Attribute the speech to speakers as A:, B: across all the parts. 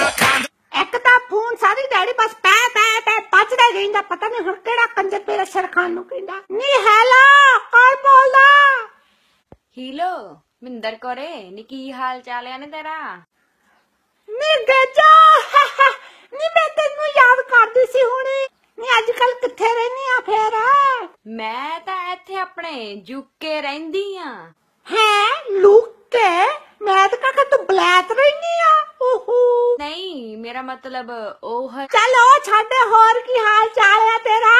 A: ਇੱਕ ਤਾਂ ਫੋਨ ਸਾਰੀ ਡੈਡੀ ਬਸ ਪੈ ਪੈ ਪੈ ਪੱਜਦਾ ਰਹਿੰਦਾ ਪਤਾ ਨਹੀਂ ਹੁਣ ਕਿਹੜਾ ਕੰਜਰ ਮੇਰਾ ਸਿਰ ਖਾਣ ਨੂੰ ਕਹਿੰਦਾ ਨਹੀਂ ਹੈਲੋ ਕੌਣ ਬੋਲਦਾ ਹੀਲੋ ਮਿੰਦਰ ਕੋਰੇ ਨੀ ਕੀ ਹਾਲ ਚਾਲ ਆ ਨੇ ਤੇਰਾ ਨੀ ਗੱਜਾ ਨੀ ਮੈਂ ਤੈਨੂੰ ਯਾਦ ਕਰਦੀ ਸੀ ਹੁਣੇ ਨੀ ਅੱਜ ਕੱਲ ਕਿੱਥੇ ਰਹਿੰਦੀ ਆ ਫੇਰ ਮੈਂ ਤਾਂ ਇੱਥੇ ਆਪਣੇ ਜੁਕੇ ਰਹਿੰਦੀ ਆ ਹੈ ਲੁੱਕ ਕੇ ਮੈਂ ਤਾਂ ਕਾਕਾ ਤੂੰ ਬਲੈਤ ਰਹਿਨੀ ਆ नहीं मेरा मतलब ओहर चलो छोटे होर की हाल चाल है तेरा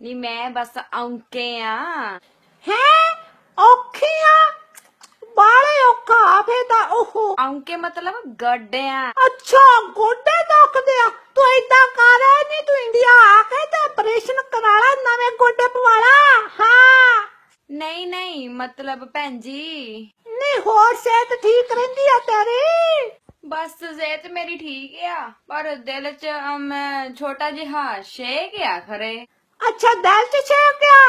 A: नहीं मैं बस औके है हाँ। औखी हाँ? बाले औखा है ता ओह औके मतलब गड्डे हाँ। अच्छा गोडे दुखदे आ तू इदा कर नहीं तू इंडिया आके ते ऑपरेशन करा ला नवे गोडे पवाला हां नहीं नहीं मतलब भैन जी नहीं होर सेहत ठीक रहंदी है तेरी बस सेहत मेरी ठीक है पर दिल च मैं छोटा जिहा छे गया खरे अच्छा दिल च छे गया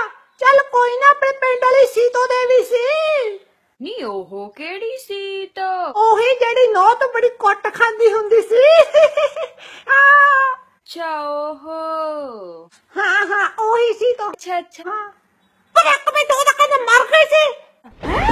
A: चल कोई ना अपने पिंड वाली सीतो देवी सी नी ओहो केड़ी सी तो ओही जेडी नौ तो बड़ी कट खांदी हुंदी सी अच्छा ओहो हां हां ओही सी तो अच्छा अच्छा हाँ। पर एक मिनट ओदा कने मर गई सी है?